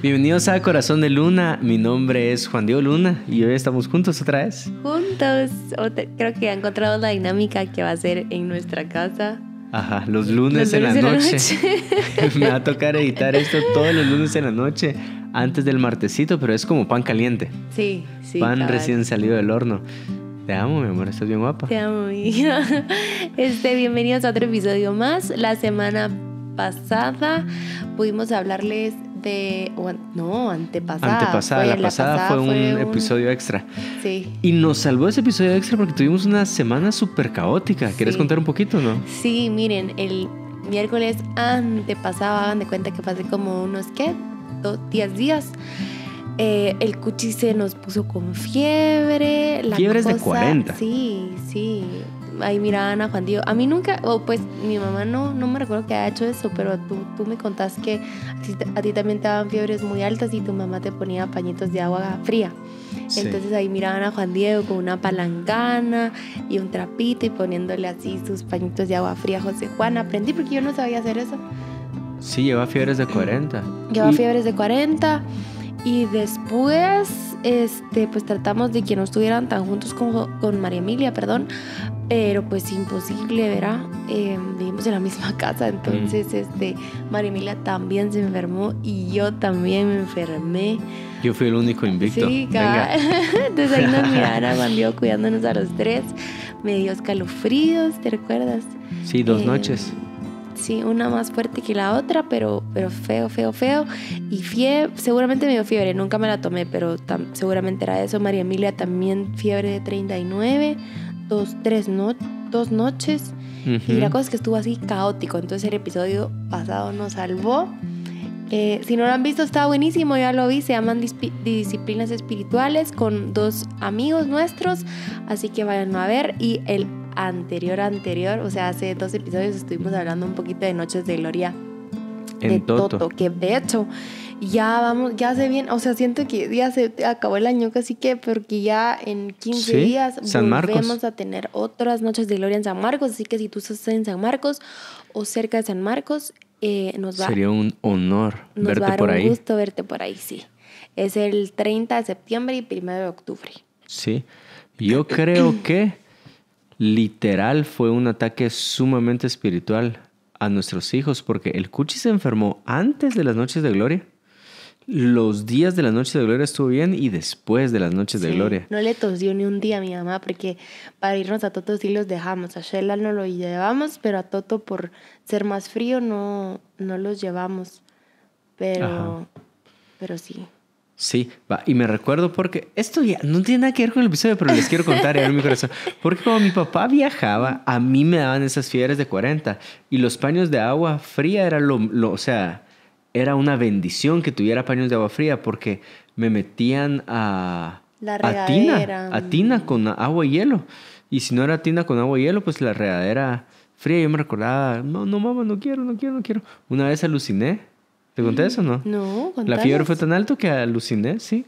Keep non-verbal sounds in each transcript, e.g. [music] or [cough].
Bienvenidos a Corazón de Luna. Mi nombre es Juan Diego Luna y hoy estamos juntos otra vez. Juntos. creo que ha encontrado la dinámica que va a ser en nuestra casa. Ajá, los lunes, en, la noche. [laughs] Me va a tocar editar esto todos los lunes en la noche, antes del martesito, pero es como pan caliente. Sí, sí. Pan recién salido del horno. Te amo, mi amor, estás bien guapa. Te amo, Este, bienvenidos a otro episodio más. La semana pasada pudimos hablarles o, no, antepasada. Antepasada, la, pasada, fue, un, episodio extra. Sí. Y nos salvó ese episodio extra porque tuvimos una semana súper caótica. ¿Quieres contar un poquito, no? Sí, miren, el miércoles antepasado, hagan de cuenta que pasé como unos, ¿qué? Dos, días. Eh, el cuchi se nos puso con fiebre. La Fiebres de 40. Sí, sí ahí miraban a Juan Diego. A mí nunca, o pues mi mamá no, no me recuerdo que haya hecho eso, pero tú, tú me contás que a ti, también te daban fiebres muy altas y tu mamá te ponía pañitos de agua fría. Entonces ahí miraban a Juan Diego con una palangana y un trapito y poniéndole así sus pañitos de agua fría a José Juan. Aprendí porque yo no sabía hacer eso. Sí, lleva fiebres de 40. Lleva fiebres de 40. Y después, este, pues tratamos de que no estuvieran tan juntos con, con María Emilia, perdón. Pero pues imposible, ¿verdad? Em, vivimos en la misma [laughs] casa, entonces mm. este, María Emilia también se enfermó y yo también me enfermé. Yo fui el único invicto. Sí, [laughs] Entonces ahí nos [laughs] miraron cuando cuidándonos a los tres. Me dio escalofríos, ¿te recuerdas? Sí, dos eh, noches sí, una más fuerte que la otra, pero, pero feo, feo, feo. Y fiebre, seguramente me dio fiebre, nunca me la tomé, pero seguramente era eso. María Emilia también fiebre de 39, dos, tres no, dos noches. Y la cosa es que estuvo así caótico, entonces el episodio pasado nos salvó. Eh, si no lo han visto, está buenísimo, ya lo vi. Se llaman Disciplinas Espirituales con dos amigos nuestros. Así que vayan a ver. Y el anterior anterior, o sea, hace dos episodios estuvimos hablando un poquito de Noches de Gloria en de Toto. que de hecho ya vamos, ya se viene, o sea, siento que ya se acabó el año casi que, porque ya en 15 días volvemos a tener otras Noches de Gloria en San Marcos, así que si tú estás en San Marcos o cerca de San Marcos, eh, nos va Sería un honor verte por ahí un gusto verte por ahí, sí. Es el 30 de septiembre y 1 de octubre. Sí. Yo creo que literal fue un ataque sumamente espiritual a nuestros hijos, porque el Cuchi se enfermó antes de las noches de gloria. Los días de las noches de gloria estuvo bien y después de las noches de gloria. No le tosió ni un día a mi mamá porque para irnos a Toto sí los dejamos. A Sheila no lo llevamos, pero a Toto por ser más frío no, no los llevamos. Pero, pero sí. Sí, va. Y me recuerdo porque esto ya no tiene nada que ver con el episodio, pero les quiero contar y mi corazón. Porque cuando mi papá viajaba, a mí me daban esas fieras de 40 y los paños de agua fría era lo, o sea, era una bendición que tuviera paños de agua fría porque me metían a, la a tina, a tina con agua y hielo. Y si no era tina con agua y hielo, pues la regadera fría. Yo me recordaba, no, no, mamá, no quiero, no quiero, no quiero. Una vez aluciné ¿Te conté eso no? No, La fiebre fue tan alto que aluciné, sí.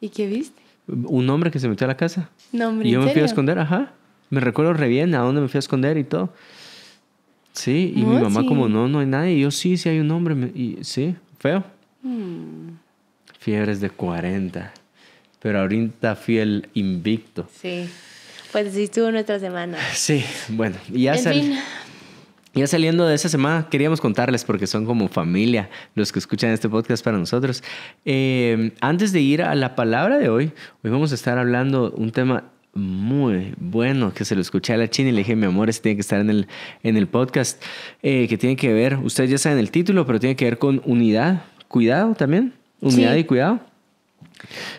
¿Y qué viste? Un hombre que se metió a la casa. No, hombre, y yo me fui a esconder, ajá. Me recuerdo re bien a dónde me fui a esconder y todo. Sí, y mi mamá como, no, no hay nadie. Y yo, sí, sí hay un hombre. Y sí, feo. Hmm. Fiebre es de 40. Pero ahorita fui el invicto. Sí. Pues sí, estuvo nuestra semana. Sí, bueno. Y ya salí. Ya saliendo de esa semana, queríamos contarles, porque son como familia los que escuchan este podcast para nosotros. Em, antes de ir a la palabra de hoy, hoy vamos a estar hablando un tema muy bueno que se lo escuché a la China y le dije, mi amor, este tiene que estar en el, en el podcast, eh, que tiene que ver, ustedes ya saben el título, pero tiene que ver con unidad, cuidado también, unidad y cuidado.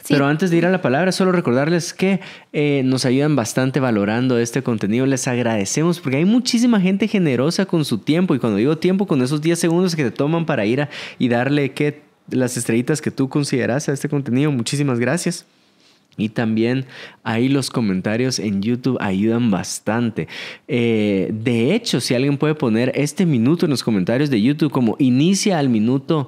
Pero antes de ir a la palabra, solo recordarles que eh, nos ayudan bastante valorando este contenido. Les agradecemos porque hay muchísima gente generosa con su tiempo. Y cuando digo tiempo, con esos 10 segundos que te toman para ir a, y darle que, las estrellitas que tú consideras a este contenido. Muchísimas gracias. Y también ahí los comentarios en YouTube ayudan bastante. Eh, de hecho, si alguien puede poner este minuto en los comentarios de YouTube como inicia al minuto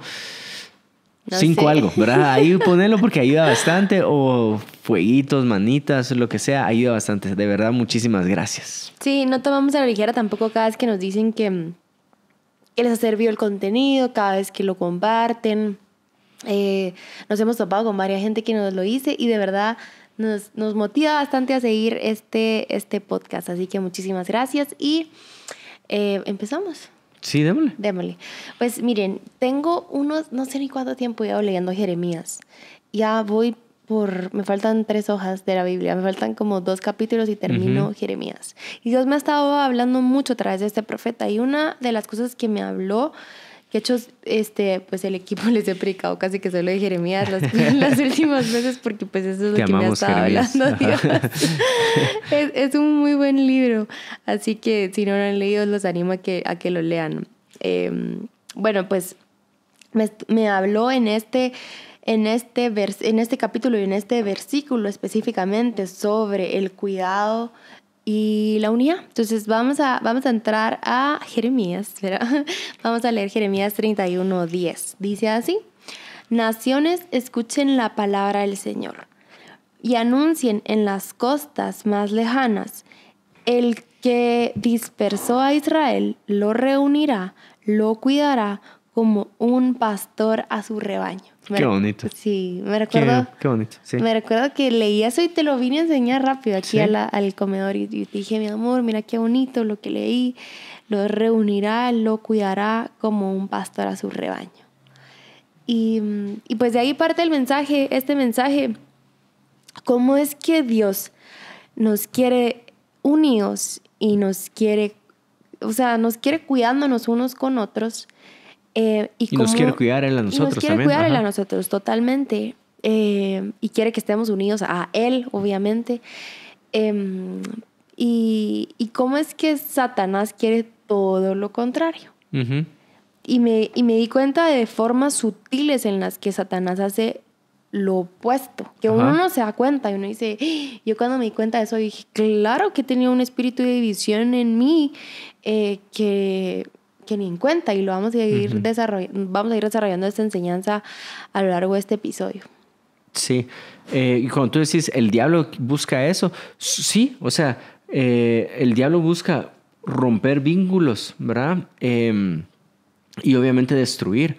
cinco algo, ¿verdad? Ahí [laughs] ponelo porque ayuda bastante. O fueguitos, manitas, lo que sea, ayuda bastante. De verdad, muchísimas gracias. Sí, no tomamos a la ligera tampoco cada vez que nos dicen que, les ha servido el contenido, cada vez que lo comparten. Eh, nos hemos topado con varias gente que nos lo dice y de verdad nos, motiva bastante a seguir este, este podcast. Así que muchísimas gracias y eh, empezamos. Sí, démosle. Démosle. Pues miren, tengo unos, no sé ni cuánto tiempo llevo leyendo Jeremías. Ya voy por, me faltan tres hojas de la Biblia, me faltan como dos capítulos y termino Jeremías. Y Dios me ha estado hablando mucho a través de este profeta. Y una de las cosas que me habló que hechos, este, pues el equipo [laughs] les he predicado casi que solo de Jeremías las, [laughs] últimas veces, porque pues eso es lo que me ha hablando [laughs] Dios. es, es, un muy buen libro. Así que si no lo han leído, los animo a que, a que lo lean. Em, bueno, pues me, habló en este en este, en este capítulo y en este versículo específicamente sobre el cuidado y la unidad. Entonces vamos a, vamos a entrar a Jeremías, [laughs] vamos a leer Jeremías 31.10. Dice así, naciones escuchen la palabra del Señor y anuncien en las costas más lejanas, el que dispersó a Israel lo reunirá, lo cuidará como un pastor a su rebaño qué bonito. Sí, me recuerdo. Qué, bonito, sí. Me recuerdo que leí eso y te lo vine a enseñar rápido aquí al comedor. Y, dije, mi amor, mira qué bonito lo que leí. Lo reunirá, lo cuidará como un pastor a su rebaño. Y, y pues de ahí parte el mensaje, este mensaje. ¿Cómo es que Dios nos quiere unidos y nos quiere, o sea, nos quiere cuidándonos unos con otros? Eh, y, nos quiere cuidar él a nosotros nos quiere cuidar él a nosotros, totalmente. Eh, y quiere que estemos unidos a él, obviamente. Em, y, cómo es que Satanás quiere todo lo contrario. y, me, me di cuenta de formas sutiles en las que Satanás hace lo opuesto, que uno no se da cuenta y uno dice, ah, yo cuando me di cuenta de eso dije, claro que tenía un espíritu de división en mí, eh, que que ni en cuenta y lo vamos a ir, desarrollando, vamos a ir desarrollando esta enseñanza a lo largo de este episodio. Sí, eh, y cuando tú decís, el diablo busca eso, sí, o sea, eh, el diablo busca romper vínculos, ¿verdad? Em, y obviamente destruir.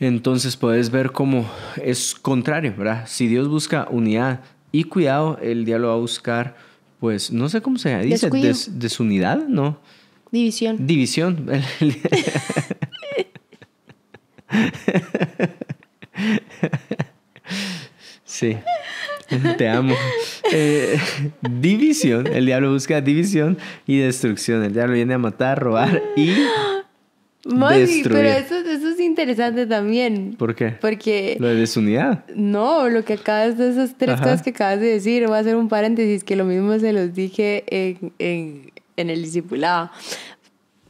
Entonces puedes ver cómo es contrario, ¿verdad? Si Dios busca unidad y cuidado, el diablo va a buscar, pues, no sé cómo se dice, des, desunidad, ¿no? División. División. [laughs] sí. Te amo. Eh, división. El diablo busca división y destrucción. El diablo viene a matar, robar y. Mami, pero eso, es interesante también. ¿Por qué? Porque. Lo de desunidad. No, lo que acabas de esas tres cosas que acabas de decir. Voy a hacer un paréntesis que lo mismo se los dije en en el discipulado.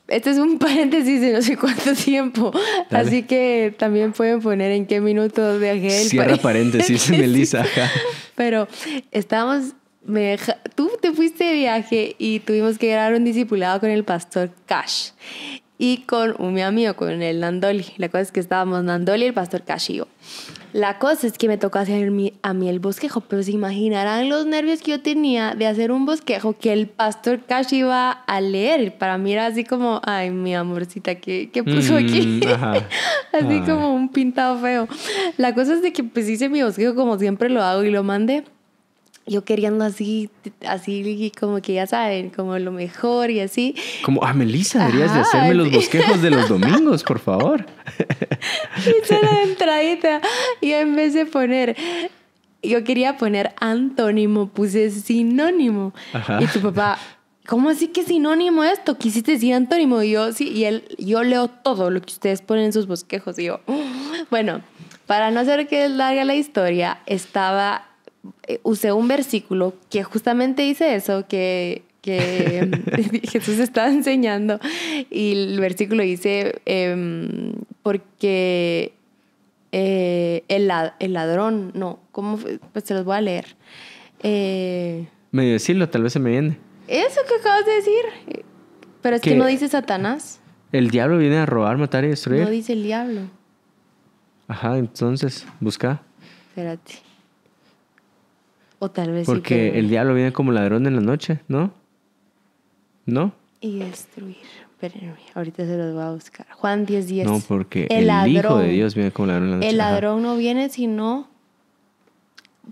Este es un [laughs] paréntesis de no sé cuánto tiempo, así que también pueden poner en qué minuto viajé Cierra paréntesis, [laughs] Melissa. Pero estábamos me tú te fuiste de viaje y tuvimos que grabar un discipulado con el pastor Cash y con un mi amigo, con el Nandoli. La cosa es que estábamos Nandoli y el pastor Cashio. La cosa es que me tocó hacer a mí el bosquejo, pero se imaginarán los nervios que yo tenía de hacer un bosquejo que el pastor Cash iba a leer. para mí era así como, ay, mi amorcita, ¿qué, qué puso aquí? Mm, [laughs] así ah. como un pintado feo. La cosa es de que pues hice mi bosquejo como siempre lo hago y lo mandé yo queriendo así, así como que ya saben, como lo mejor y así. Como, ah, Melissa, deberías de hacerme los bosquejos de los domingos, por favor. Hice [laughs] la entradita y en vez de poner, yo quería poner antónimo, puse sinónimo. Y tu papá, ¿cómo así que sinónimo esto? Quisiste decir antónimo. Y yo, sí, y él, yo leo todo lo que ustedes ponen en sus bosquejos. Y yo, bueno, para no hacer que larga la historia, estaba eh, usé un versículo que justamente dice eso, que, [laughs] Jesús está enseñando. Y el versículo dice, em, porque eh, el, ladrón, no, ¿cómo? Pues se los voy a leer. Eh, decirlo, tal vez se me viene. Eso que acabas de decir. Pero es que no dice Satanás. El diablo viene a robar, matar y destruir. No dice el diablo. Ajá, entonces, busca. Espérate. Porque el diablo viene como ladrón en la noche, ¿no? ¿No? Y destruir. ahorita se los voy a buscar. Juan 10, 10. No, porque el, Hijo de Dios viene como ladrón en la noche. El ladrón no viene sino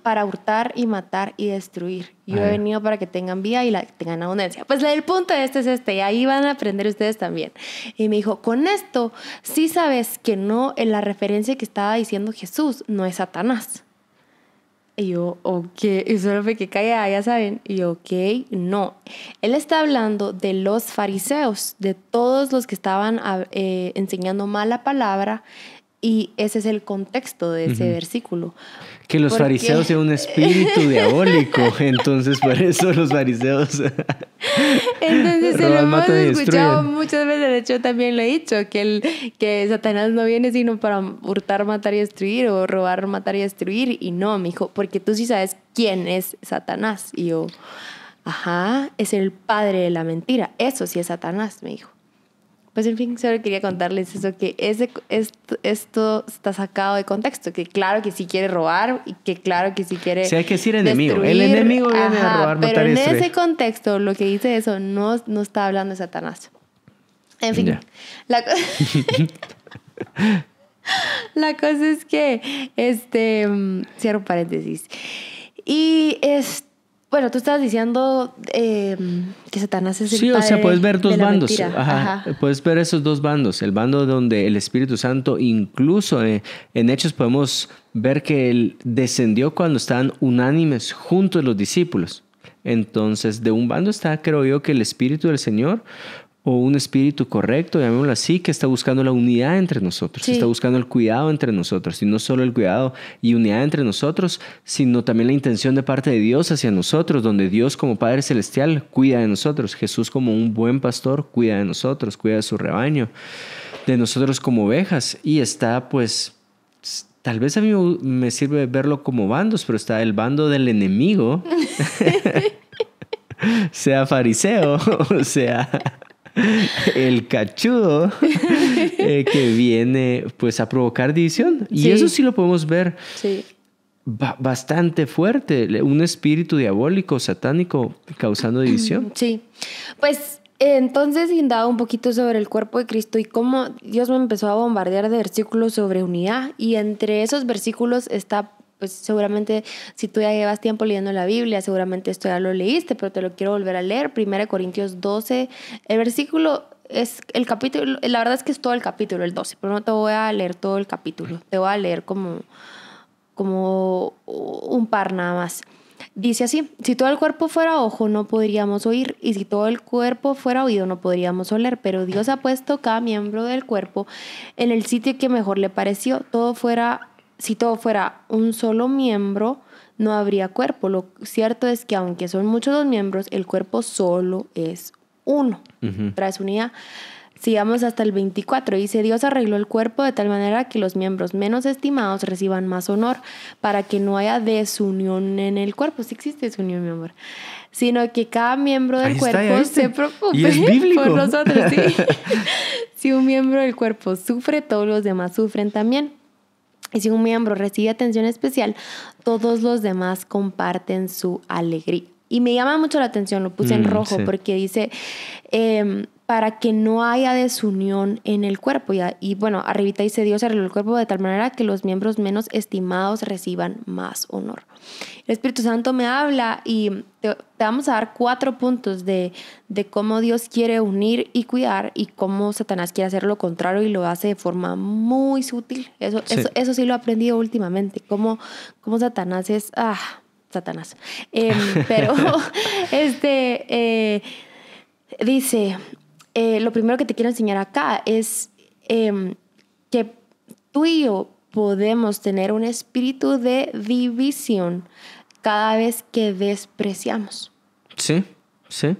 para hurtar y matar y destruir. Yo he venido para que tengan vida y la tengan abundancia. Pues el punto de este es este, y ahí van a aprender ustedes también. Y me dijo, con esto sí sabes que no, en la referencia que estaba diciendo Jesús no es Satanás. Y yo, ok, y solo me que callada, ya saben. Y yo, ok, no. Él está hablando de los fariseos, de todos los que estaban ah, eh, enseñando mala palabra, y ese es el contexto de ese versículo. Que los fariseos eran un espíritu [laughs] diabólico, entonces por eso los fariseos. [laughs] entonces se lo hemos escuchado muchas veces, de hecho también lo he dicho, que, el, que Satanás no viene sino para hurtar, matar y destruir, o robar, matar y destruir, y no, me dijo, porque tú sí sabes quién es Satanás. Y yo, ajá, es el padre de la mentira, eso sí es Satanás, me dijo. Pues en fin, solo quería contarles eso, que ese, esto, está sacado de contexto, que claro que sí quiere robar y que claro que sí quiere... Si hay que decir enemigo, el enemigo viene a robar, Pero en ese contexto, lo que dice eso, no, no está hablando de Satanás. En fin, la, [laughs] la cosa es que, este, mm, cierro paréntesis. Y este bueno, tú estabas diciendo eh, que Satanás es el Sí, o sea, puedes ver dos bandos. Puedes ver esos dos bandos. El bando donde el Espíritu Santo, incluso eh, en Hechos podemos ver que él descendió cuando estaban unánimes juntos los discípulos. Entonces, de un bando está, creo yo, que el Espíritu del Señor, o un espíritu correcto, llamémoslo así, que está buscando la unidad entre nosotros, está buscando el cuidado entre nosotros, y no solo el cuidado y unidad entre nosotros, sino también la intención de parte de Dios hacia nosotros, donde Dios como Padre Celestial cuida de nosotros, Jesús como un buen pastor cuida de nosotros, cuida de su rebaño, de nosotros como ovejas, y está pues... Tal vez a mí me sirve verlo como bandos, pero está el bando del enemigo, [laughs] [laughs] sea fariseo, o sea [laughs] el cachudo [laughs] eh, que viene pues a provocar división. Y eso sí lo podemos ver bastante fuerte, un espíritu diabólico, satánico, causando división. [clears throat] Sí, pues entonces indado un poquito sobre el cuerpo de Cristo y cómo Dios me empezó a bombardear de versículos sobre unidad y entre esos versículos está pues seguramente si tú ya llevas tiempo leyendo la Biblia, seguramente esto ya lo leíste, pero te lo quiero volver a leer. Primera Corintios 12, el versículo es el capítulo, la verdad es que es todo el capítulo, el 12, pero no te voy a leer todo el capítulo, te voy a leer como, como un par nada más. Dice así, si todo el cuerpo fuera ojo no podríamos oír y si todo el cuerpo fuera oído no podríamos oler, pero Dios ha puesto cada miembro del cuerpo en el sitio que mejor le pareció, todo fuera si todo fuera un solo miembro, no habría cuerpo. Lo cierto es que aunque son muchos los miembros, el cuerpo solo es uno. unidad. Sigamos hasta el 24. Dice, Dios arregló el cuerpo de tal manera que los miembros menos estimados reciban más honor para que no haya desunión en el cuerpo. si existe desunión, mi amor. Sino que cada miembro del cuerpo se preocupe [laughs] por nosotros. [laughs] si un miembro del cuerpo sufre, todos los demás sufren también. Y si un miembro recibe atención especial, todos los demás comparten su alegría. Y me llama mucho la atención, lo puse en mm, rojo porque dice, em, para que no haya desunión en el cuerpo. Y, y bueno, Arribita dice Dios arregló el cuerpo de tal manera que los miembros menos estimados reciban más honor. El Espíritu Santo me habla y te, vamos a dar cuatro puntos de, cómo Dios quiere unir y cuidar y cómo Satanás quiere hacer lo contrario y lo hace de forma muy sutil. Eso sí, eso, sí lo he aprendido últimamente, cómo, Satanás es... Ah, Satanás. Em, pero [laughs] [laughs] este eh, dice, eh, lo primero que te quiero enseñar acá es em, que tú y yo podemos tener un espíritu de división cada vez que despreciamos. Sí, sí.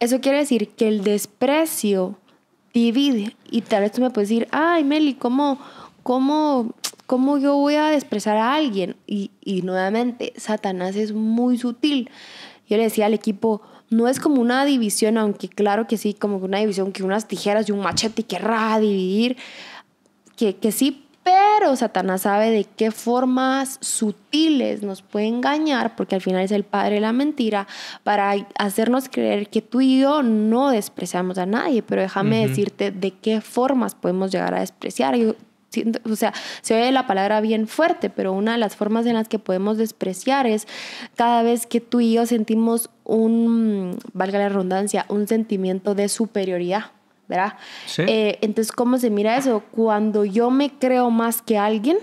Eso quiere decir que el desprecio divide. Y tal vez tú me puedes decir, ay, Meli, ¿cómo, cómo, cómo yo voy a despreciar a alguien? y nuevamente, Satanás es muy sutil. Yo le decía al equipo, no es como una división, aunque claro que sí, como una división que unas tijeras y un machete querrá dividir, que, que sí, pero Satanás sabe de qué formas sutiles nos puede engañar, porque al final es el padre de la mentira, para hacernos creer que tú y yo no despreciamos a nadie, pero déjame decirte de qué formas podemos llegar a despreciar o sea, se oye la palabra bien fuerte, pero una de las formas en las que podemos despreciar es cada vez que tú y yo sentimos un, valga la redundancia, un sentimiento de superioridad. ¿Verdad? Eh, entonces, ¿cómo se mira eso? Cuando yo me creo más que alguien,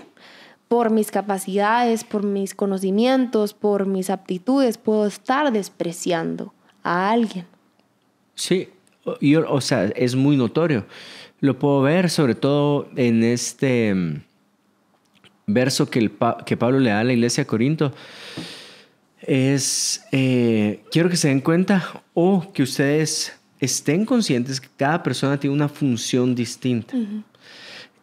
por mis capacidades, por mis conocimientos, por mis aptitudes, puedo estar despreciando a alguien. Sí, o sea, es muy notorio lo puedo ver sobre todo en este mm, verso que, el que Pablo le da a la iglesia de Corinto. Es, eh, quiero que se den cuenta o que ustedes estén conscientes que cada persona tiene una función distinta.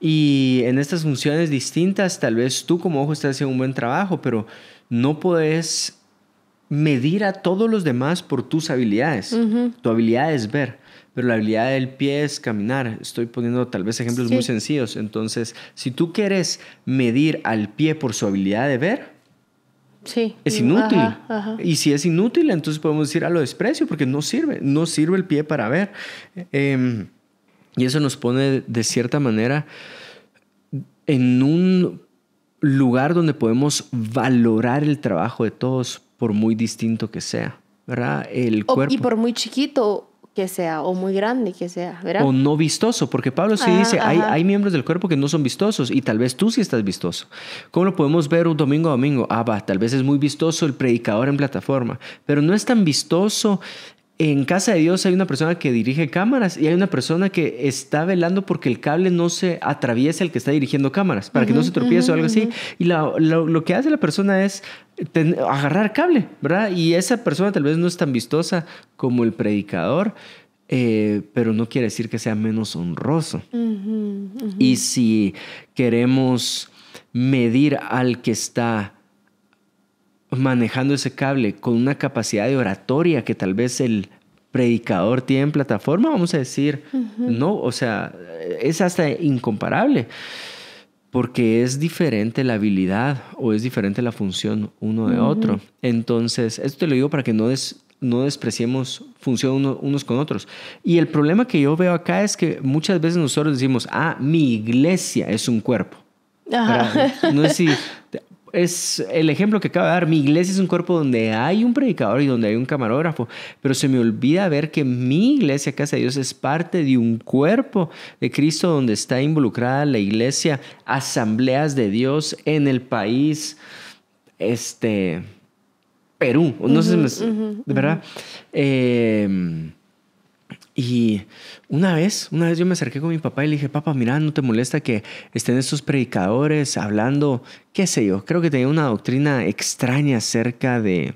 Y en estas funciones distintas, tal vez tú como ojo estás haciendo un buen trabajo, pero no puedes medir a todos los demás por tus habilidades. Tu habilidad es ver pero la habilidad del pie es caminar. Estoy poniendo tal vez ejemplos muy sencillos. Entonces, si tú quieres medir al pie por su habilidad de ver, Sí. Es inútil. Y si es inútil, entonces podemos decir a ah, lo desprecio, porque no sirve, no sirve el pie para ver. Em, y eso nos pone de cierta manera en un lugar donde podemos valorar el trabajo de todos, por muy distinto que sea. ¿Verdad? El cuerpo. Y por muy chiquito que sea, o muy grande que sea, O no vistoso, porque Pablo sí dice, Hay, miembros del cuerpo que no son vistosos y tal vez tú sí estás vistoso. ¿Cómo lo podemos ver un domingo a domingo? Ah, tal vez es muy vistoso el predicador en plataforma, pero no es tan vistoso. En casa de Dios hay una persona que dirige cámaras y hay una persona que está velando porque el cable no se atraviesa el que está dirigiendo cámaras, para que no se tropiece o algo así. Y lo que hace la persona es agarrar cable, ¿verdad? Y esa persona tal vez no es tan vistosa como el predicador, eh, pero no quiere decir que sea menos honroso. Y si queremos medir al que está manejando ese cable con una capacidad de oratoria que tal vez el predicador tiene en plataforma, vamos a decir, no, o sea, es hasta incomparable porque es diferente la habilidad o es diferente la función uno de otro. Entonces, esto te lo digo para que no, no despreciemos función unos con otros. Y el problema que yo veo acá es que muchas veces nosotros decimos, ah, mi iglesia es un cuerpo. No es si [laughs] es el ejemplo que acaba de dar. Mi iglesia es un cuerpo donde hay un predicador y donde hay un camarógrafo, pero se me olvida ver que mi iglesia, Casa de Dios, es parte de un cuerpo de Cristo donde está involucrada la iglesia, asambleas de Dios en el país, este, Perú, no sé si ¿De verdad? eh, y una vez, una vez yo me acerqué con mi papá y le dije, papá, mira, ¿no te molesta que estén estos predicadores hablando, qué sé yo? Creo que tenía una doctrina extraña acerca de...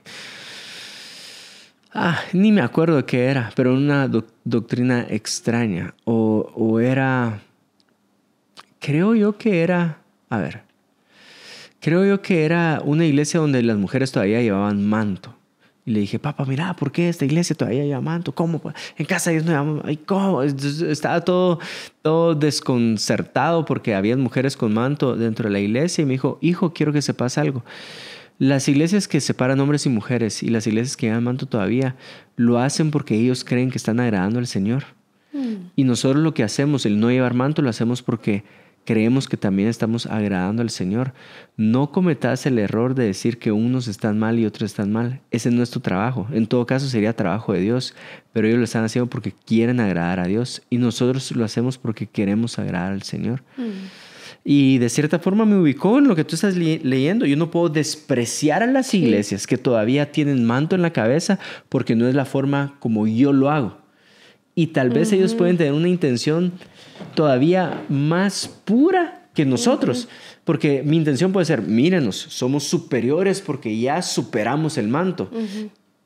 Ah, ni me acuerdo qué era, pero una doctrina extraña. O, o era... Creo yo que era... A ver. Creo yo que era una iglesia donde las mujeres todavía llevaban manto. Y le dije, papá, mira, ¿por qué esta iglesia todavía lleva manto? ¿Cómo? Pues? En casa ellos no llevan ¿cómo? Estaba todo, todo desconcertado porque había mujeres con manto dentro de la iglesia. Y me dijo, hijo, quiero que se pase algo. Las iglesias que separan hombres y mujeres y las iglesias que llevan manto todavía lo hacen porque ellos creen que están agradando al Señor. Mm. Y nosotros lo que hacemos, el no llevar manto, lo hacemos porque creemos que también estamos agradando al Señor. No cometas el error de decir que unos están mal y otros están mal. Ese no es tu trabajo. En todo caso sería trabajo de Dios, pero ellos lo están haciendo porque quieren agradar a Dios y nosotros lo hacemos porque queremos agradar al Señor. Mm. Y de cierta forma me ubicó en lo que tú estás leyendo. Yo no puedo despreciar a las iglesias que todavía tienen manto en la cabeza porque no es la forma como yo lo hago. Y tal vez ellos pueden tener una intención todavía más pura que nosotros. Porque mi intención puede ser, mírenos, somos superiores porque ya superamos el manto.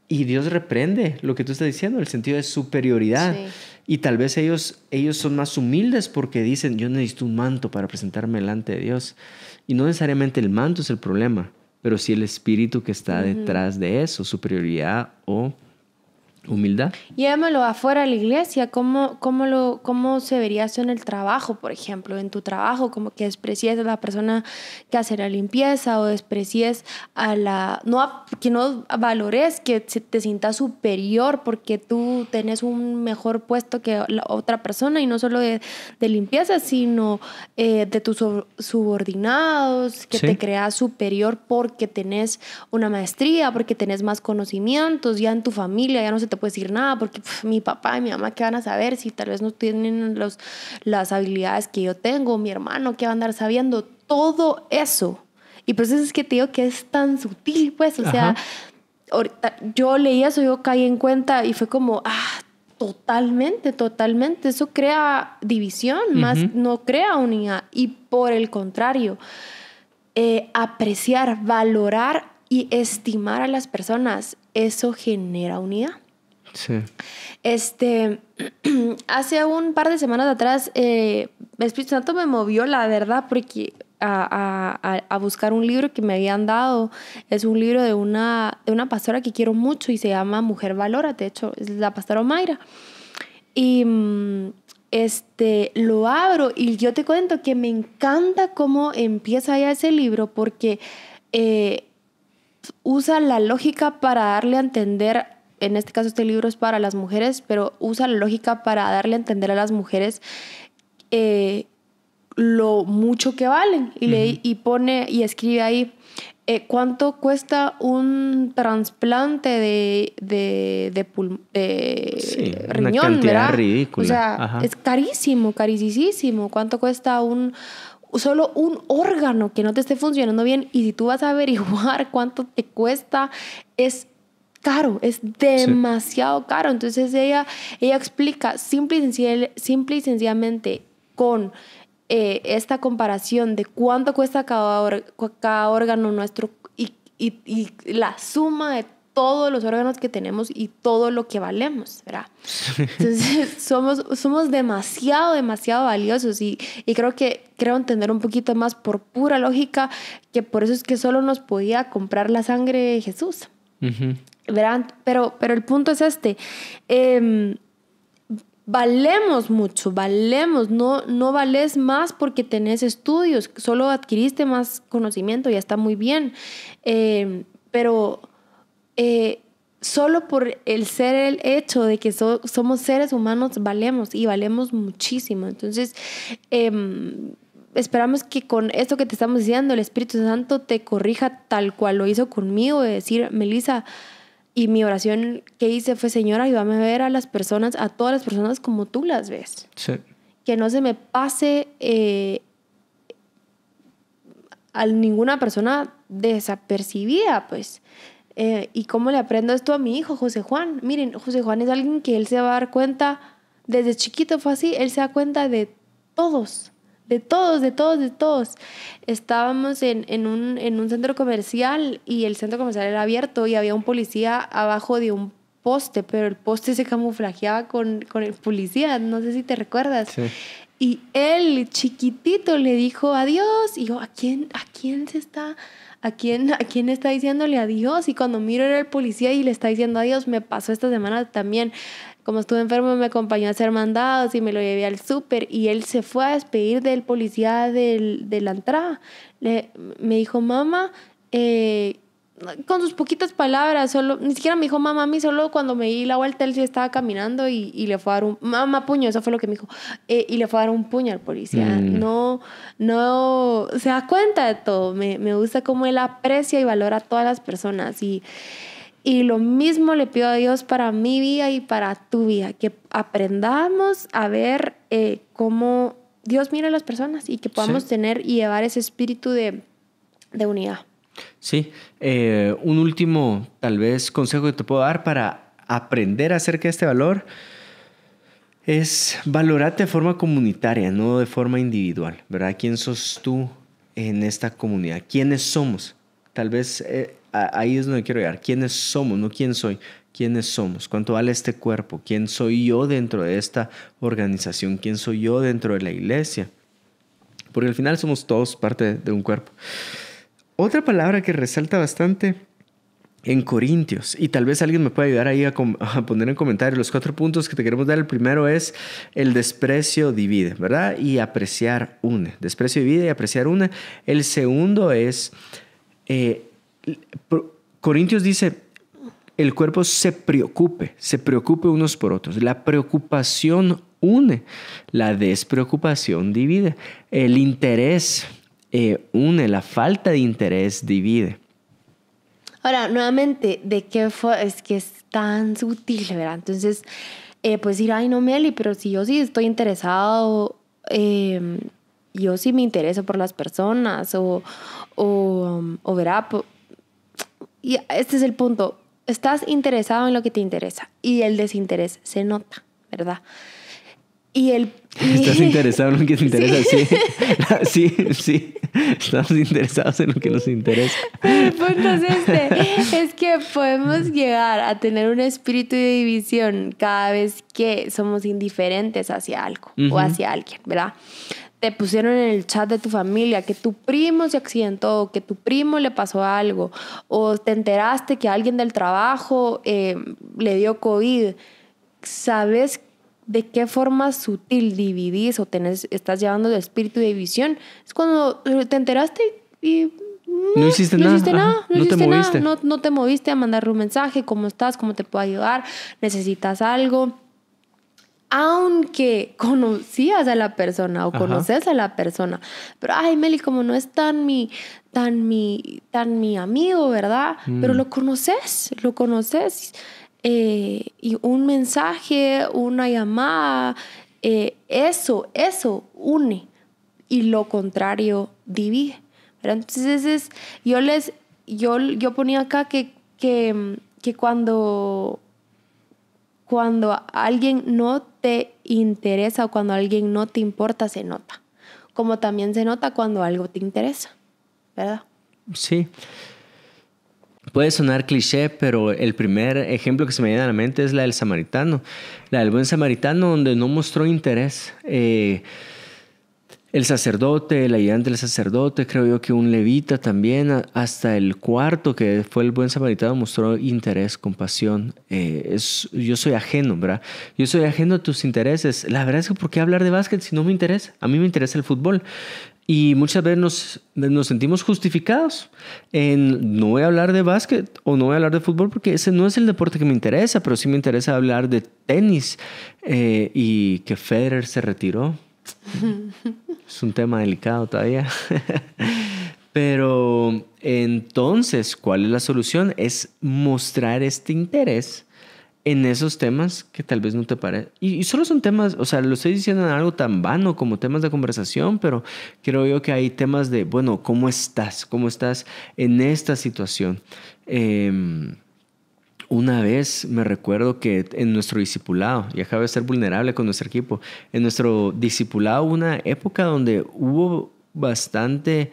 Y Dios reprende lo que tú estás diciendo, el sentido de superioridad. Y tal vez ellos, ellos son más humildes porque dicen, yo necesito un manto para presentarme delante de Dios. Y no necesariamente el manto es el problema, pero si el espíritu que está detrás de eso, superioridad o humildad. Llévamelo afuera de la iglesia, ¿cómo, cómo, lo, cómo se vería eso en el trabajo, por ejemplo, en tu trabajo? Como que desprecies a la persona que hace la limpieza o desprecies a la... No, que no valores, que te sientas superior porque tú tenés un mejor puesto que la otra persona y no solo de, limpieza, sino eh, de tus subordinados, que te creas superior porque tenés una maestría, porque tenés más conocimientos, ya en tu familia, ya no se te puedes decir nada porque mi papá y mi mamá qué van a saber si tal vez no tienen los, las habilidades que yo tengo, mi hermano qué va a andar sabiendo, todo eso. Y por eso es que te digo que es tan sutil, pues, o sea, yo leí eso, yo caí en cuenta y fue como, ah, Totalmente, totalmente. Eso crea división, más no crea unidad. Y por el contrario, eh, apreciar, valorar y estimar a las personas, eso genera unidad. Sí. Este, [clears throat] hace un par de semanas atrás, eh, Espíritu Santo me movió, la verdad, porque a, a, a, buscar un libro que me habían dado. Es un libro de una, de una pastora que quiero mucho y se llama Mujer Valora, de hecho, es la pastora Mayra. Y mm, este, lo abro y yo te cuento que me encanta cómo empieza ya ese libro porque eh, usa la lógica para darle a entender en este caso este libro es para las mujeres, pero usa la lógica para darle a entender a las mujeres eh, lo mucho que valen. Y, le, y pone y escribe ahí eh, cuánto cuesta un trasplante de, de, de, riñón. ¿verdad? O sea, es carísimo, carísimo. ¿Cuánto cuesta un solo un órgano que no te esté funcionando bien y si tú vas a averiguar cuánto te cuesta, es caro, es demasiado caro. Entonces ella, ella explica simple y, sencillamente con eh, esta comparación de cuánto cuesta cada, órgano nuestro y, la suma de todos los órganos que tenemos y todo lo que valemos, ¿verdad? Entonces [laughs] somos, somos demasiado, demasiado valiosos y, y creo que creo entender un poquito más por pura lógica que por eso es que solo nos podía comprar la sangre de Jesús verán, pero, pero el punto es este. Em, valemos mucho, valemos, no, no vales más porque tenés estudios, solo adquiriste más conocimiento, ya está muy bien, em, pero eh, solo por el ser el hecho de que somos seres humanos, valemos y valemos muchísimo. Entonces, em, esperamos que con esto que te estamos diciendo, el Espíritu Santo te corrija tal cual lo hizo conmigo, de decir, Melissa, y mi oración que hice fue, señora, ayúdame a ver a las personas, a todas las personas como tú las ves. Que no se me pase eh, a ninguna persona desapercibida, pues. Eh, ¿Y cómo le aprendo esto a mi hijo, José Juan? Miren, José Juan es alguien que él se va a dar cuenta, desde chiquito fue así, él se da cuenta de todos de todos, de todos, de todos. Estábamos en, un, en un centro comercial y el centro comercial era abierto y había un policía abajo de un poste, pero el poste se camuflajeaba con, el policía, no sé si te recuerdas. Y él, chiquitito, le dijo adiós. Y yo, ¿a quién, a quién se está, a quién, a quién está diciéndole adiós? Y cuando miro era el policía y le está diciendo adiós, me pasó esta semana también. Como estuve enfermo, me acompañó a hacer mandados y me lo llevé al súper y él se fue a despedir del policía del, de la entrada. Le, me dijo, mamá, eh, con sus poquitas palabras, solo, ni siquiera me dijo mamá, a mí solo cuando me di la vuelta él sí estaba caminando y, y le fue a dar un, mamá puño, eso fue lo que me dijo, eh, y le fue a dar un puño al policía. Mm. No, no se da cuenta de todo, me, me gusta cómo él aprecia y valora a todas las personas y y lo mismo le pido a Dios para mi vida y para tu vida, que aprendamos a ver eh, cómo Dios mira a las personas y que podamos tener y llevar ese espíritu de, de unidad. Sí, eh, un último tal vez consejo que te puedo dar para aprender acerca de este valor es valorarte de forma comunitaria, no de forma individual, ¿verdad? ¿Quién sos tú en esta comunidad? ¿Quiénes somos? Tal vez eh, ahí es donde quiero llegar. ¿Quiénes somos? No quién soy. ¿Quiénes somos? ¿Cuánto vale este cuerpo? ¿Quién soy yo dentro de esta organización? ¿Quién soy yo dentro de la iglesia? Porque al final somos todos parte de un cuerpo. Otra palabra que resalta bastante en Corintios, y tal vez alguien me pueda ayudar ahí a, [laughs] poner en comentarios los cuatro puntos que te queremos dar. El primero es el desprecio divide, ¿verdad? Y apreciar une. Desprecio divide y apreciar une. El segundo es... Eh, Corintios dice, el cuerpo se preocupe, se preocupe unos por otros. La preocupación une, la despreocupación divide. El interés eh, une, la falta de interés divide. Ahora, nuevamente, ¿de qué fue? Es que es tan sutil, ¿verdad? Entonces, eh, puedes ir, ay, no, Meli, pero si yo sí estoy interesado, em, yo sí me intereso por las personas, o, o, o verá, y este es el punto. Estás interesado en lo que te interesa y el desinterés se nota, ¿verdad? Y el... [laughs] Estás interesado en lo que te [laughs] interesa, sí. [laughs] Sí, sí. Estamos interesados en lo que nos interesa. El es este. Es que podemos llegar a tener un espíritu de división cada vez que somos indiferentes hacia algo o hacia alguien, ¿verdad? te pusieron en el chat de tu familia que tu primo se accidentó, que tu primo le pasó algo, o te enteraste que alguien del trabajo eh, le dio COVID, ¿sabes de qué forma sutil dividís o tenés, estás llevando de espíritu de división? Es cuando te enteraste y... No, hiciste nada. no, hiciste te nada. moviste. No, no te moviste a mandar un mensaje, cómo estás, cómo te puedo ayudar, necesitas algo aunque conocías a la persona o conoces a la persona. Pero, ay, Meli, como no es tan mi, tan mi, tan mi amigo, ¿verdad? Mm. Pero lo conoces, lo conoces. Eh, y un mensaje, una llamada, eh, eso, eso une. Y lo contrario divide. entonces, es, yo les, yo, yo ponía acá que, que, que cuando cuando alguien no te interesa o cuando alguien no te importa, se nota. Como también se nota cuando algo te interesa, ¿verdad? Sí. Puede sonar cliché, pero el primer ejemplo que se me viene a la mente es la del samaritano, la del buen samaritano, donde no mostró interés. Eh, el sacerdote, el ayudante del sacerdote, creo yo que un levita también, hasta el cuarto que fue el buen samaritano mostró interés, compasión. Eh, yo soy ajeno, ¿verdad? Yo soy ajeno a tus intereses. La verdad es que ¿por qué hablar de básquet si no me interesa? A mí me interesa el fútbol. Y muchas veces nos, sentimos justificados en no voy a hablar de básquet o no voy a hablar de fútbol porque ese no es el deporte que me interesa, pero sí me interesa hablar de tenis eh, y que Federer se retiró [laughs] es un tema delicado todavía. [laughs] Pero entonces, ¿cuál es la solución? Es mostrar este interés en esos temas que tal vez no te parezcan. Y, solo son temas, o sea, lo estoy diciendo en algo tan vano como temas de conversación, pero creo yo que hay temas de, bueno, ¿cómo estás? ¿Cómo estás en esta situación? Eh, una vez me recuerdo que en nuestro discipulado, y acabo de ser vulnerable con nuestro equipo, en nuestro discipulado una época donde hubo bastante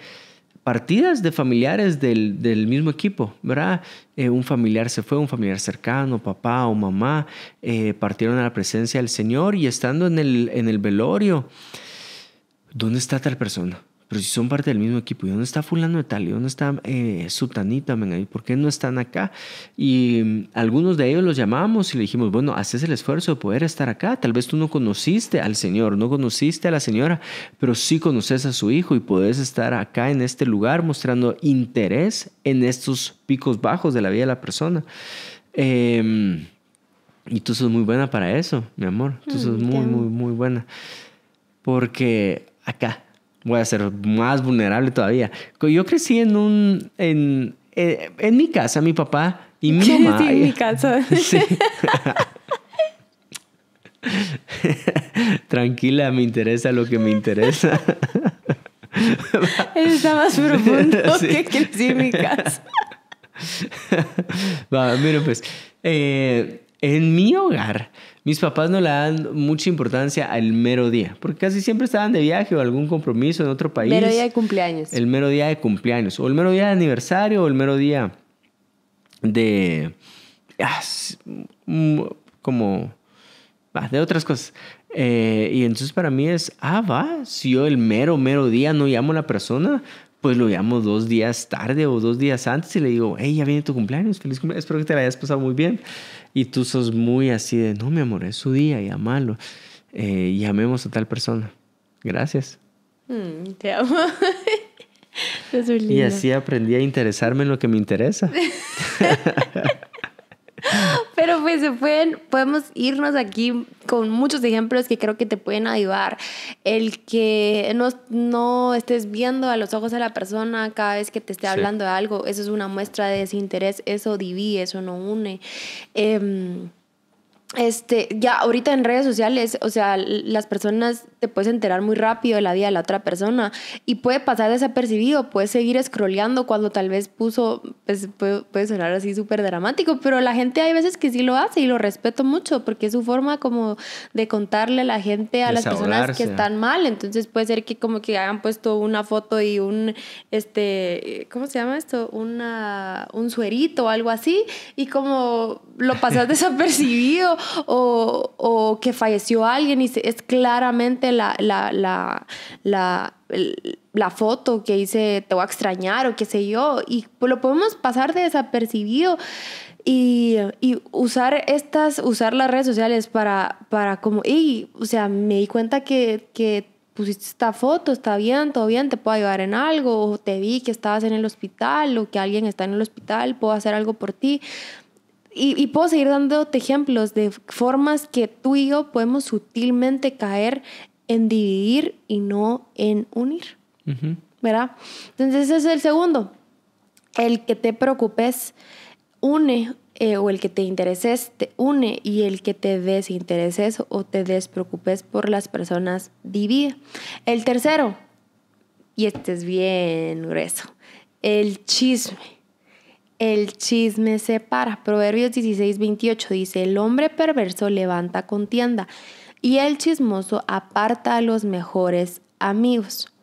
partidas de familiares del, mismo equipo, ¿verdad? Eh, un familiar se fue, un familiar cercano, papá o mamá, eh, partieron a la presencia del Señor y estando en el, en el velorio, ¿dónde está tal persona? Pero si son parte del mismo equipo, ¿y dónde está fulano de tal? ¿Y dónde está eh, Sutanita? por qué no están acá? Y mm, algunos de ellos los llamamos y le dijimos, bueno, haces el esfuerzo de poder estar acá. Tal vez tú no conociste al Señor, no conociste a la señora, pero sí conoces a su hijo y puedes estar acá en este lugar mostrando interés en estos picos bajos de la vida de la persona. Em, y tú sos muy buena para eso, mi amor. Tú mm, sos muy, muy, muy buena. Porque acá voy a ser más vulnerable todavía. Yo crecí en un, en, eh, en, mi casa, mi papá y mi [laughs] mamá. Sí, en mi [laughs] casa. [laughs] Tranquila, me interesa lo que me interesa. Está más profundo que que crecí en mi casa. Va, mira, pues, eh, en mi hogar, mis papás no le dan mucha importancia al mero día, porque casi siempre estaban de viaje o algún compromiso en otro país. Mero día de cumpleaños. El mero día de cumpleaños, o el mero día de aniversario, o el mero día de... Ah, mm, como... Ah, de otras cosas. Eh, y entonces para mí es, ah, va, si yo el mero, mero día no llamo a la persona, pues lo llamo dos días tarde o dos días antes y le digo, hey, ya viene tu cumpleaños, feliz cumpleaños, espero que te la hayas pasado muy bien y tú sos muy así de, no, mi amor, es su día, y amalo. Eh, y amemos a tal persona. Gracias. Mm, te amo. [laughs] y así aprendí a interesarme en lo que me interesa. [laughs] se pueden, podemos irnos aquí con muchos ejemplos que creo que te pueden ayudar. El que no, no estés viendo a los ojos a la persona cada vez que te esté hablando de algo, eso es una muestra de desinterés, eso divide, eso no une. Eh, este, ya ahorita en redes sociales, o sea, las personas te puedes enterar muy rápido de la vida de la otra persona y puede pasar desapercibido, puedes seguir escroleando cuando tal vez puso, pues, puede, sonar así súper dramático, pero la gente hay veces que sí lo hace y lo respeto mucho porque es su forma como de contarle a la gente, a las personas que están mal, entonces puede ser que como que hayan puesto una foto y un, este, ¿cómo se llama esto? Una, un suerito o algo así y como lo pasas [laughs] desapercibido o, que falleció alguien y es claramente la, foto que dice te voy a extrañar o qué sé yo, y lo podemos pasar de desapercibido y, usar estas, usar las redes sociales para, para como, y, o sea, me di cuenta que, que pusiste esta foto, está bien, todo bien, te puedo ayudar en algo, o te vi que estabas en el hospital o que alguien está en el hospital, puedo hacer algo por ti. Y, puedo seguir dándote ejemplos de formas que tú y yo podemos sutilmente caer en dividir y no en unir. ¿Verdad? Entonces ese es el segundo. El que te preocupes une eh, o el que te intereses te une y el que te desintereses o te despreocupes por las personas divide. El tercero, y este es bien grueso, el chisme el chisme separa. Proverbios 16, 28 dice, el hombre perverso levanta contienda y el chismoso aparta a los mejores amigos.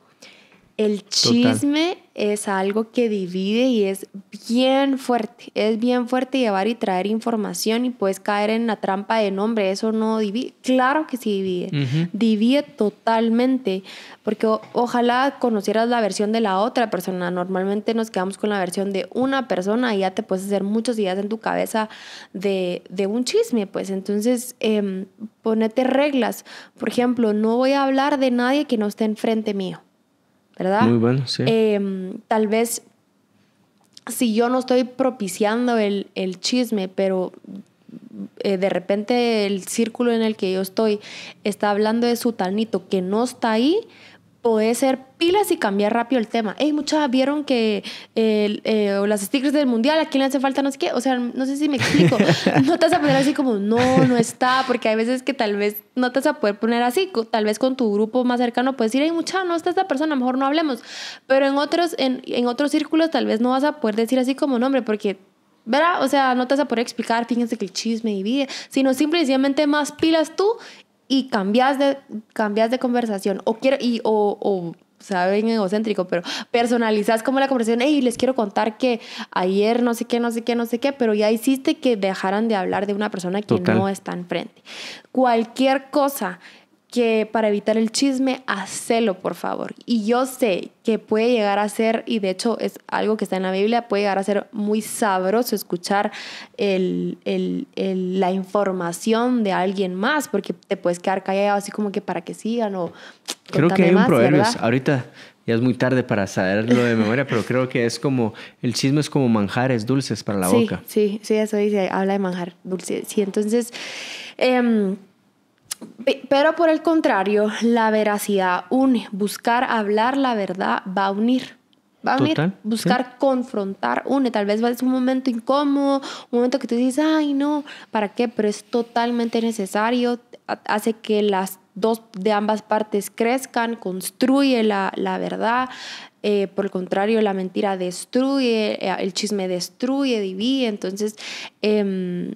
El chisme es algo que divide y es bien fuerte. Es bien fuerte llevar y traer información y puedes caer en la trampa de nombre. Eso no divide. Claro que sí divide. Divide totalmente. Porque ojalá conocieras la versión de la otra persona. Normalmente nos quedamos con la versión de una persona y ya te puedes hacer muchos días en tu cabeza de, un chisme. Pues entonces em, ponete reglas. Por ejemplo, no voy a hablar de nadie que no esté enfrente mío. ¿verdad? Muy bueno, sí. Em, tal vez si yo no estoy propiciando el, chisme, pero eh, de repente el círculo en el que yo estoy está hablando de su tanito que no está ahí, podés ser pilas y cambiar rápido el tema. Hey, muchas vieron que eh, las stickers del mundial, ¿a quién le hace falta? No sé qué. O sea, no sé si me explico. [laughs] No te vas a poner así como, no, no está, porque hay veces que tal vez no te vas a poder poner así. Tal vez con tu grupo más cercano puedes decir, hey, mucha, no está esta persona, mejor no hablemos. Pero en otros, en, otros círculos tal vez no vas a poder decir así como nombre, porque ¿verdad? O sea, no te vas a poder explicar, fíjense que el chisme divide, sino simplemente más pilas tú y cambias de, cambias de conversación o, quiero, y, o, o saben egocéntrico, pero personalizas como la conversación, hey, les quiero contar que ayer no sé qué, no sé qué, no sé qué, pero ya hiciste que dejaran de hablar de una persona que no está enfrente. Cualquier cosa que para evitar el chisme, hacelo por favor. Y yo sé que puede llegar a ser, y de hecho es algo que está en la Biblia, puede llegar a ser muy sabroso escuchar el, la información de alguien más, porque te puedes quedar callado así como que para que sigan o... Creo que hay un proverbio, ahorita ya es muy tarde para saberlo de memoria, pero creo que es como, el chisme es como manjares dulces para la boca. Sí, sí, eso dice, habla de manjar dulce. Sí, entonces... Em, pero por el contrario, la veracidad une. Buscar hablar la verdad va a unir. Va a unir. buscar confrontar une. Tal vez va a ser un momento incómodo, un momento que tú dices, ay, no, ¿para qué? Pero es totalmente necesario. Hace que las dos de ambas partes crezcan, construye la, verdad. Eh, por el contrario, la mentira destruye, eh, el chisme destruye, divide. Entonces, em,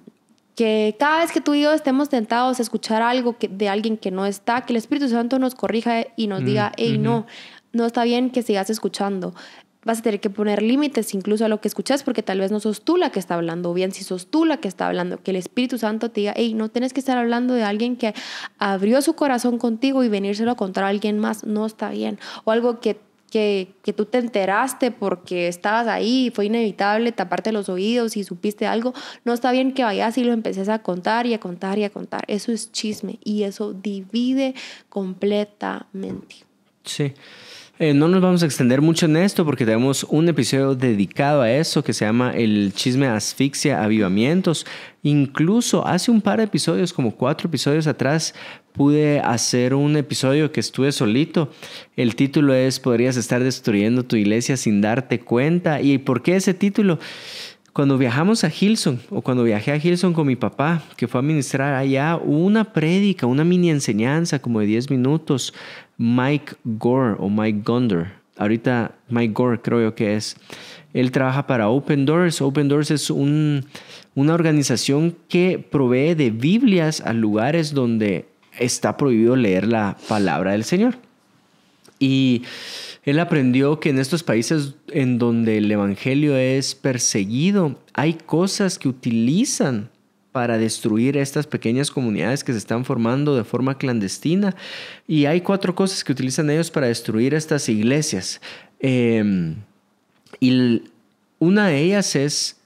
que cada vez que tú y yo estemos tentados a escuchar algo que, de alguien que no está, que el Espíritu Santo nos corrija y nos diga, hey, no, no está bien que sigas escuchando. Vas a tener que poner límites incluso a lo que escuchas porque tal vez no sos tú la que está hablando, o bien si sos tú la que está hablando, que el Espíritu Santo te diga, hey, no tienes que estar hablando de alguien que abrió su corazón contigo y venírselo a contar a alguien más, no está bien. O algo que que, tú te enteraste porque estabas ahí, fue inevitable taparte los oídos y supiste algo, no está bien que vayas y lo empeces a contar y a contar y a contar. Eso es chisme y eso divide completamente. Sí. Eh, no nos vamos a extender mucho en esto porque tenemos un episodio dedicado a eso que se llama El chisme asfixia avivamientos. Incluso hace un par de episodios, como cuatro episodios atrás, pude hacer un episodio que estuve solito. El título es Podrías estar destruyendo tu iglesia sin darte cuenta. ¿Y por qué ese título? Cuando viajamos a Hilson, o cuando viajé a Hilson con mi papá, que fue a ministrar allá, una prédica, una mini enseñanza como de 10 minutos, Mike Gore o Mike Gonder, ahorita Mike Gore creo que es, él trabaja para Open Doors. Open Doors es un, una organización que provee de Biblias a lugares donde está prohibido leer la palabra del Señor. Y él aprendió que en estos países en donde el Evangelio es perseguido, hay cosas que utilizan para destruir estas pequeñas comunidades que se están formando de forma clandestina. Y hay cuatro cosas que utilizan ellos para destruir estas iglesias. Em, y una de ellas es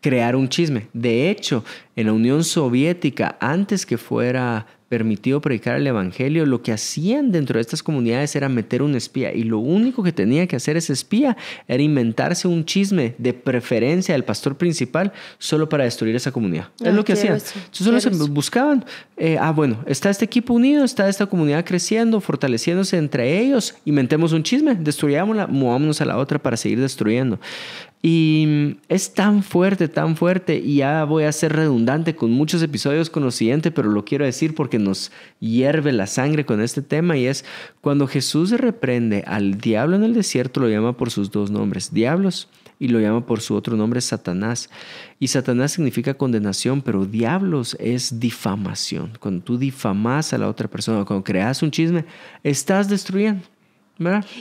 crear un chisme. De hecho, en la Unión Soviética, antes que fuera permitido predicar el Evangelio, lo que hacían dentro de estas comunidades era meter un espía y lo único que tenía que hacer ese espía era inventarse un chisme de preferencia del pastor principal solo para destruir esa comunidad. es ah, lo que hacían. Entonces solo se buscaban, eh, ah, bueno, está este equipo unido, está esta comunidad creciendo, fortaleciéndose entre ellos, inventemos un chisme, destruyámosla, movámonos a la otra para seguir destruyendo. Y es tan fuerte, tan fuerte, y ya voy a ser redundante con muchos episodios con lo siguiente, pero lo quiero decir porque nos hierve la sangre con este tema, y es cuando Jesús reprende al diablo en el desierto, lo llama por sus dos nombres, diablos, y lo llama por su otro nombre, Satanás. Y Satanás significa condenación, pero diablos es difamación. Cuando tú difamas a la otra persona, cuando creas un chisme, estás destruyendo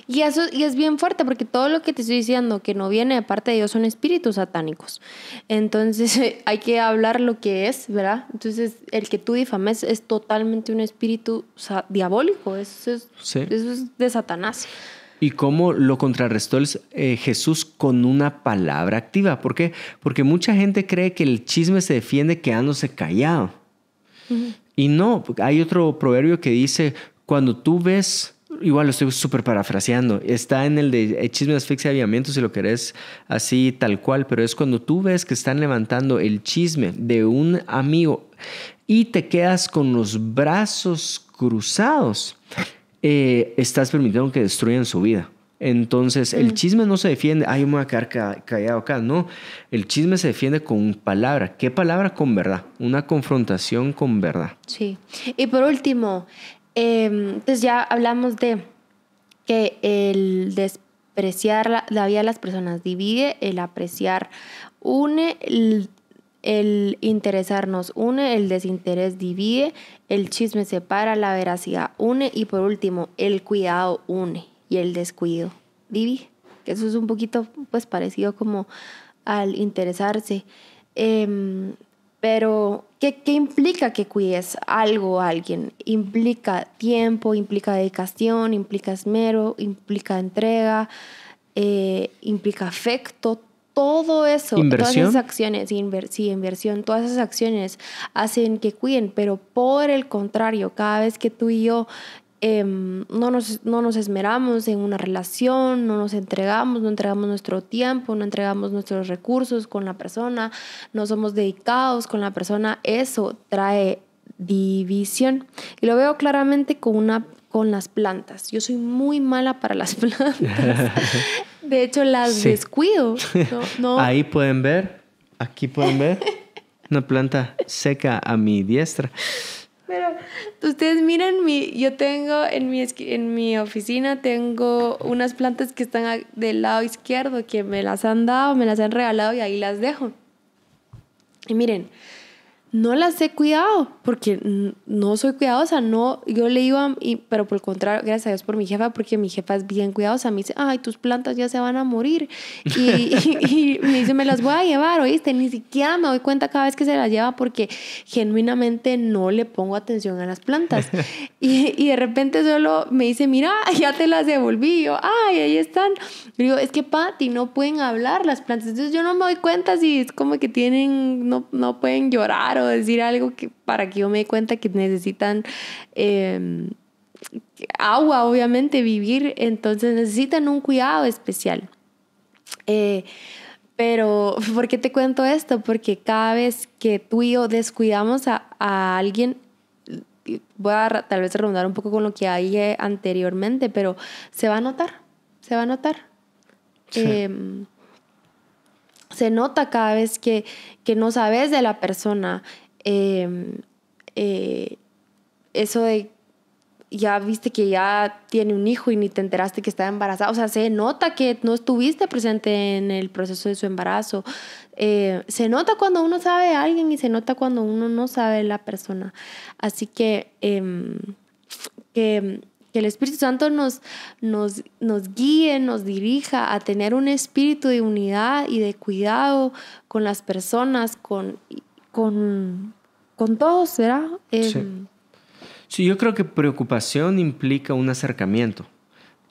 y eso y es bien fuerte porque todo lo que te estoy diciendo que no viene de parte de Dios son espíritus satánicos. Entonces [laughs] hay que hablar lo que es, ¿verdad? Entonces el que tú difames es totalmente un espíritu diabólico, eso es, es de Satanás. Y cómo lo contrarrestó eh, Jesús con una palabra activa. ¿Por qué? Porque mucha gente cree que el chisme se defiende quedándose callado. Y no, hay otro proverbio que dice, cuando tú ves igual lo estoy súper parafraseando, está en el de eh, chisme, asfixia, aviamiento, si lo querés así tal cual, pero es cuando tú ves que están levantando el chisme de un amigo y te quedas con los brazos cruzados, eh, estás permitiendo que destruyan su vida. Entonces, el mm. chisme no se defiende, ay, yo me voy a quedar callado acá. No, el chisme se defiende con palabra. ¿Qué palabra? Con verdad. Una confrontación con verdad. Sí. Y por último, entonces em, pues ya hablamos de que el despreciar la, vida de las personas divide, el apreciar une, el, interesarnos une, el desinterés divide, el chisme separa, la veracidad une y por último el cuidado une y el descuido divide. Que eso es un poquito pues parecido como al interesarse. Em, pero, ¿qué, implica que cuides algo a alguien? Implica tiempo, implica dedicación, implica esmero, implica entrega, eh, implica afecto, todo eso, todas esas acciones, inver sí, inversión, todas esas acciones hacen que cuiden, pero por el contrario, cada vez que tú y yo Em, no, nos, no nos esmeramos en una relación, no nos entregamos, no entregamos nuestro tiempo, no entregamos nuestros recursos con la persona, no somos dedicados con la persona, eso trae división. Y lo veo claramente con, una, con las plantas. Yo soy muy mala para las [laughs] plantas. [laughs] De hecho, las descuido. [laughs] Ahí pueden ver, aquí pueden ver, una planta seca a mi diestra. Pero ustedes miren, mi, yo tengo en mi, en mi oficina, tengo unas plantas que están del lado izquierdo, que me las han dado, me las han regalado y ahí las dejo. Y miren, no las he cuidado porque no soy cuidadosa, no, yo le iba, y, pero por el contrario, gracias a Dios por mi jefa, porque mi jefa es bien cuidadosa, me dice, ay, tus plantas ya se van a morir. Y, [laughs] me dice, me las voy a llevar, oíste, ni siquiera me doy cuenta cada vez que se las lleva porque genuinamente no le pongo atención a las plantas. [laughs] Y, de repente solo me dice, mira, [laughs] ya te las devolví, yo, ay, ahí están. Y digo, es que Pati, no pueden hablar las plantas, entonces yo no me doy cuenta si es como que tienen, no, no pueden llorar decir algo que, para que yo me dé cuenta que necesitan em, agua, obviamente, vivir, entonces necesitan un cuidado especial. Eh, pero, [laughs] ¿por qué te cuento esto? Porque cada vez que tú y yo descuidamos a, alguien, voy a tal vez redundar un poco con lo que dije anteriormente, pero se va a notar, se va a notar. Em, se nota cada vez que, no sabes de la persona. Em, eh, eso de ya viste que ya tiene un hijo y ni te enteraste que está embarazada. O sea, se nota que no estuviste presente en el proceso de su embarazo. Eh, se nota cuando uno sabe de alguien y se nota cuando uno no sabe a la persona. Así que, em, que que el Espíritu Santo nos, nos, guíe, nos dirija a tener un espíritu de unidad y de cuidado con las personas, con, con, con todos, ¿verdad? Em, sí. yo creo que preocupación implica un acercamiento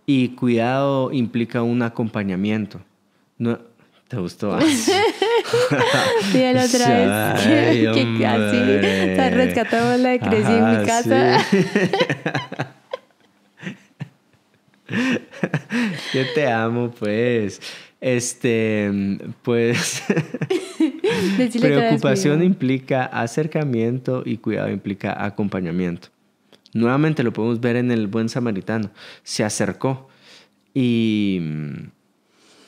y cuidado implica un acompañamiento. No, ¿Te gustó? la [laughs] otra vez. que, así rescatamos la de crecí en mi casa. [laughs] [laughs] Yo te amo, pues. Este, pues. [laughs] preocupación implica acercamiento y cuidado implica acompañamiento. Nuevamente lo podemos ver en el buen samaritano. Se acercó y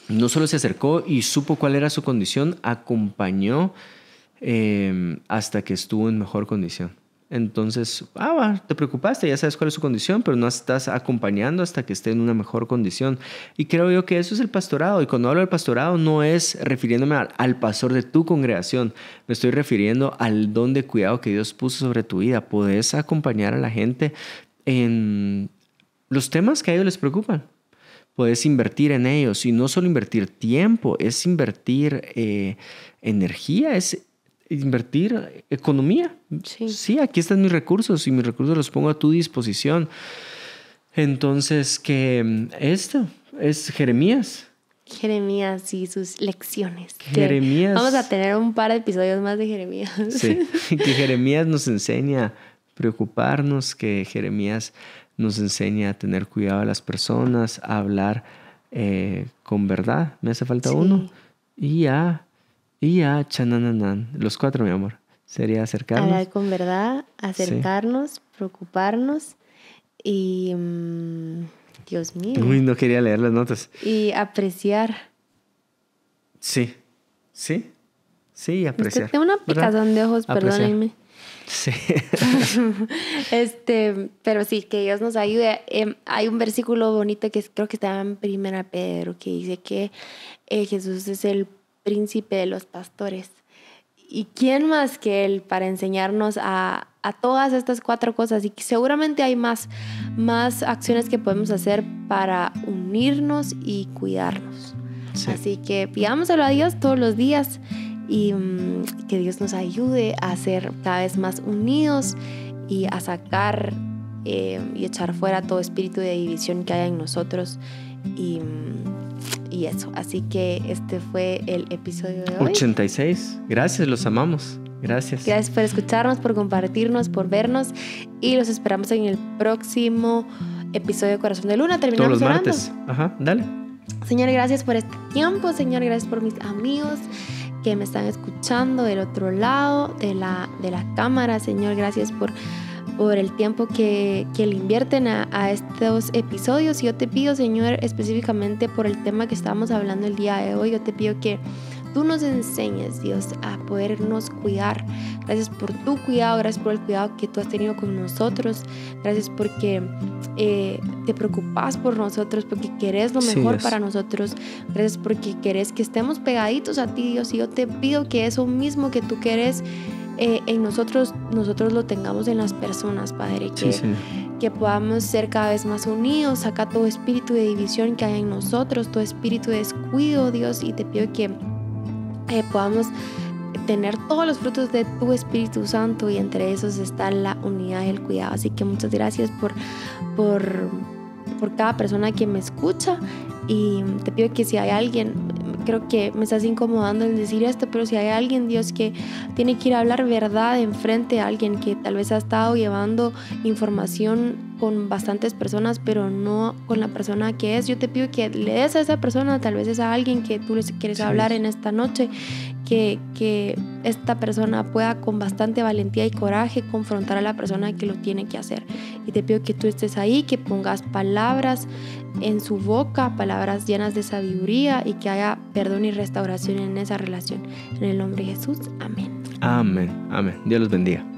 no solo se acercó y supo cuál era su condición, acompañó eh, hasta que estuvo en mejor condición. Entonces, ah, te preocupaste, ya sabes cuál es su condición, pero no estás acompañando hasta que esté en una mejor condición. Y creo yo que eso es el pastorado. Y cuando hablo del pastorado, no es refiriéndome al, pastor de tu congregación, me estoy refiriendo al don de cuidado que Dios puso sobre tu vida. Puedes acompañar a la gente en los temas que a ellos les preocupan puedes invertir en ellos y no solo invertir tiempo, es invertir eh, energía, es invertir economía. Sí. aquí están mis recursos y mis recursos los pongo a tu disposición. Entonces, que mm, esto es Jeremías. Jeremías y sus lecciones. Jeremías. Vamos a tener un par de episodios más de Jeremías. Sí, [laughs] que Jeremías nos enseña a preocuparnos, que Jeremías nos enseña a tener cuidado a las personas, a hablar eh, con verdad. Me hace falta uno. Y ya... Y a los cuatro, mi amor. Sería acercarnos. Hablar con verdad, acercarnos, preocuparnos y... Mm, Dios mío. Uy, no quería leer las notas. Y apreciar. Sí, sí, sí, apreciar. Tengo una picazón de ojos, perdónenme. Sí. [laughs] este, pero sí, que Dios nos ayude. Em, hay un versículo bonito que creo que estaba en Primera Pedro que dice que eh, Jesús es el príncipe de los pastores. ¿Y quién más que él para enseñarnos a, todas estas cuatro cosas? Y seguramente hay más, más acciones que podemos hacer para unirnos y cuidarnos. Así que pidámoselo a Dios todos los días y mm, que Dios nos ayude a ser cada vez más unidos y a sacar eh, y echar fuera todo espíritu de división que haya en nosotros y mm, y eso. Así que este fue el episodio de hoy. 86. Gracias, los amamos. Gracias. Gracias por escucharnos, por compartirnos, por vernos y los esperamos en el próximo episodio de Corazón de Luna. Terminamos Todos los martes. Ajá, dale. Señor, gracias por este tiempo. Señor, gracias por mis amigos que me están escuchando del otro lado de la, de la cámara. Señor, gracias por por el tiempo que, que le invierten a, a, estos episodios. Yo te pido, Señor, específicamente por el tema que estábamos hablando el día de hoy, yo te pido que tú nos enseñes, Dios, a podernos cuidar. Gracias por tu cuidado, gracias por el cuidado que tú has tenido con nosotros. Gracias porque eh, te preocupas por nosotros, porque querés lo mejor para nosotros. Gracias porque querés que estemos pegaditos a ti, Dios. Y yo te pido que eso mismo que tú querés eh, en nosotros, nosotros lo tengamos en las personas, Padre, que, que podamos ser cada vez más unidos, saca todo espíritu de división que hay en nosotros, todo espíritu de descuido, Dios, y te pido que eh, podamos tener todos los frutos de tu Espíritu Santo y entre esos está la unidad y el cuidado. Así que muchas gracias por, por, por cada persona que me escucha y te pido que si hay alguien creo que me estás incomodando en decir esto, pero si hay alguien, Dios, que tiene que ir a hablar verdad enfrente a alguien que tal vez ha estado llevando información con bastantes personas, pero no con la persona que es, yo te pido que le des a esa persona, tal vez es a alguien que tú les quieres hablar en esta noche, que, que esta persona pueda con bastante valentía y coraje confrontar a la persona que lo tiene que hacer. Y te pido que tú estés ahí, que pongas palabras en su boca palabras llenas de sabiduría y que haya perdón y restauración en esa relación. En el nombre de Jesús, amén. Amén, amén. Dios los bendiga.